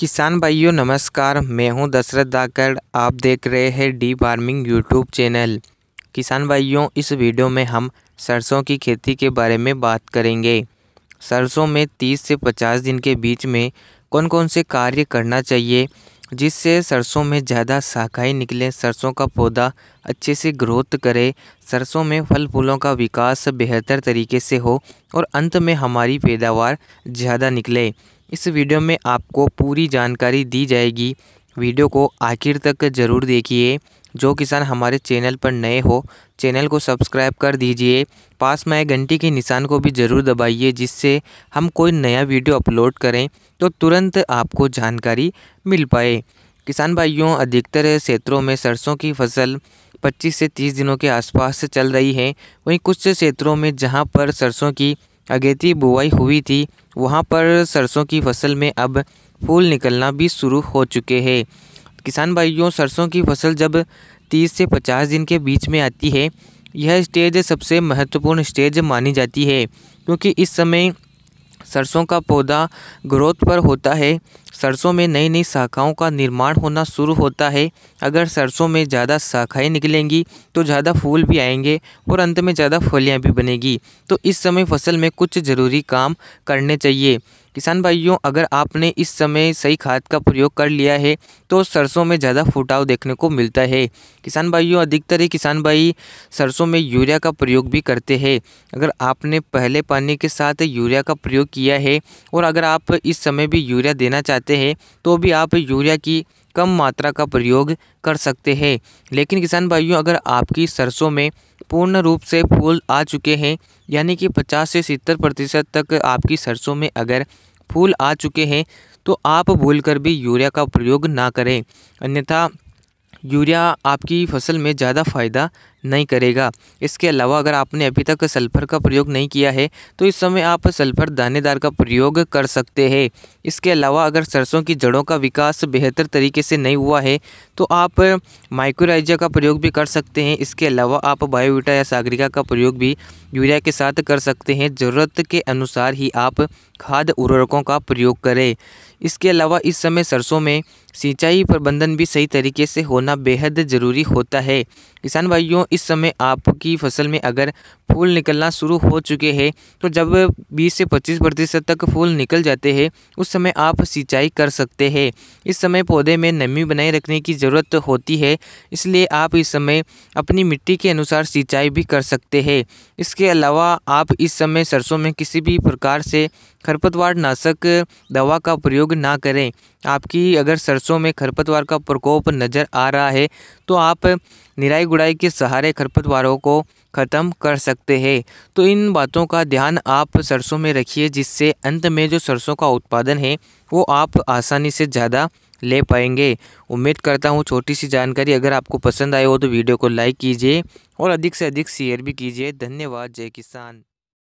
किसान भाइयों नमस्कार मैं हूं दशरथ दाकड़ आप देख रहे हैं डी फार्मिंग यूट्यूब चैनल किसान भाइयों इस वीडियो में हम सरसों की खेती के बारे में बात करेंगे सरसों में 30 से 50 दिन के बीच में कौन कौन से कार्य करना चाहिए जिससे सरसों में ज़्यादा शाखाएँ निकलें सरसों का पौधा अच्छे से ग्रोथ करे सरसों में फल फूलों का विकास बेहतर तरीके से हो और अंत में हमारी पैदावार ज़्यादा निकले इस वीडियो में आपको पूरी जानकारी दी जाएगी वीडियो को आखिर तक ज़रूर देखिए जो किसान हमारे चैनल पर नए हो चैनल को सब्सक्राइब कर दीजिए पास में घंटी के निशान को भी ज़रूर दबाइए जिससे हम कोई नया वीडियो अपलोड करें तो तुरंत आपको जानकारी मिल पाए किसान भाइयों अधिकतर क्षेत्रों में सरसों की फसल 25 से 30 दिनों के आसपास चल रही है वहीं कुछ क्षेत्रों में जहां पर सरसों की अगेती बुआई हुई थी वहाँ पर सरसों की फसल में अब फूल निकलना भी शुरू हो चुके हैं किसान भाइयों सरसों की फसल जब 30 से 50 दिन के बीच में आती है यह स्टेज सबसे महत्वपूर्ण स्टेज मानी जाती है क्योंकि इस समय सरसों का पौधा ग्रोथ पर होता है सरसों में नई नई शाखाओं का निर्माण होना शुरू होता है अगर सरसों में ज़्यादा शाखाएँ निकलेंगी तो ज़्यादा फूल भी आएंगे और अंत में ज़्यादा फलियाँ भी बनेगी तो इस समय फसल में कुछ ज़रूरी काम करने चाहिए किसान भाइयों अगर आपने इस समय सही खाद का प्रयोग कर लिया है तो सरसों में ज़्यादा फुटाव देखने को मिलता है किसान भाइयों अधिकतर ही किसान भाई सरसों में यूरिया का प्रयोग भी करते हैं अगर आपने पहले पानी के साथ यूरिया का प्रयोग किया है और अगर आप इस समय भी यूरिया देना चाहते हैं तो भी आप यूरिया की कम मात्रा का प्रयोग कर सकते हैं लेकिन किसान भाइयों अगर आपकी सरसों में पूर्ण रूप से फूल आ चुके हैं यानी कि 50 से 70 प्रतिशत तक आपकी सरसों में अगर फूल आ चुके हैं तो आप भूलकर भी यूरिया का प्रयोग ना करें अन्यथा यूरिया आपकी फसल में ज़्यादा फ़ायदा नहीं करेगा इसके अलावा अगर आपने अभी तक सल्फर का प्रयोग नहीं किया है तो इस समय आप सल्फर दानेदार का प्रयोग कर सकते हैं इसके अलावा अगर सरसों की जड़ों का विकास बेहतर तरीके से नहीं हुआ है तो आप माइक्रोराइजा का प्रयोग भी कर सकते हैं इसके अलावा आप बायोविटा या सागरिका का प्रयोग भी यूरिया के साथ कर सकते हैं ज़रूरत के अनुसार ही आप खाद उर्वरकों का प्रयोग करें इसके अलावा इस समय सरसों में सिंचाई प्रबंधन भी सही तरीके से होना बेहद ज़रूरी होता है किसान भाइयों इस समय आपकी फसल में अगर फूल निकलना शुरू हो चुके हैं तो जब 20 से 25 प्रतिशत तक फूल निकल जाते हैं उस समय आप सिंचाई कर सकते हैं इस समय पौधे में नमी बनाए रखने की ज़रूरत होती है इसलिए आप इस समय अपनी मिट्टी के अनुसार सिंचाई भी कर सकते हैं इसके अलावा आप इस समय सरसों में किसी भी प्रकार से खरपतवार नाशक दवा का प्रयोग ना करें आपकी अगर सरसों में खरपतवार का प्रकोप नज़र आ रहा है तो आप निराई गुड़ाई के सहारे खरपतवारों को ख़त्म कर सकते हैं तो इन बातों का ध्यान आप सरसों में रखिए जिससे अंत में जो सरसों का उत्पादन है वो आप आसानी से ज़्यादा ले पाएंगे उम्मीद करता हूँ छोटी सी जानकारी अगर आपको पसंद आए हो तो वीडियो को लाइक कीजिए और अधिक से अधिक शेयर भी कीजिए धन्यवाद जय किसान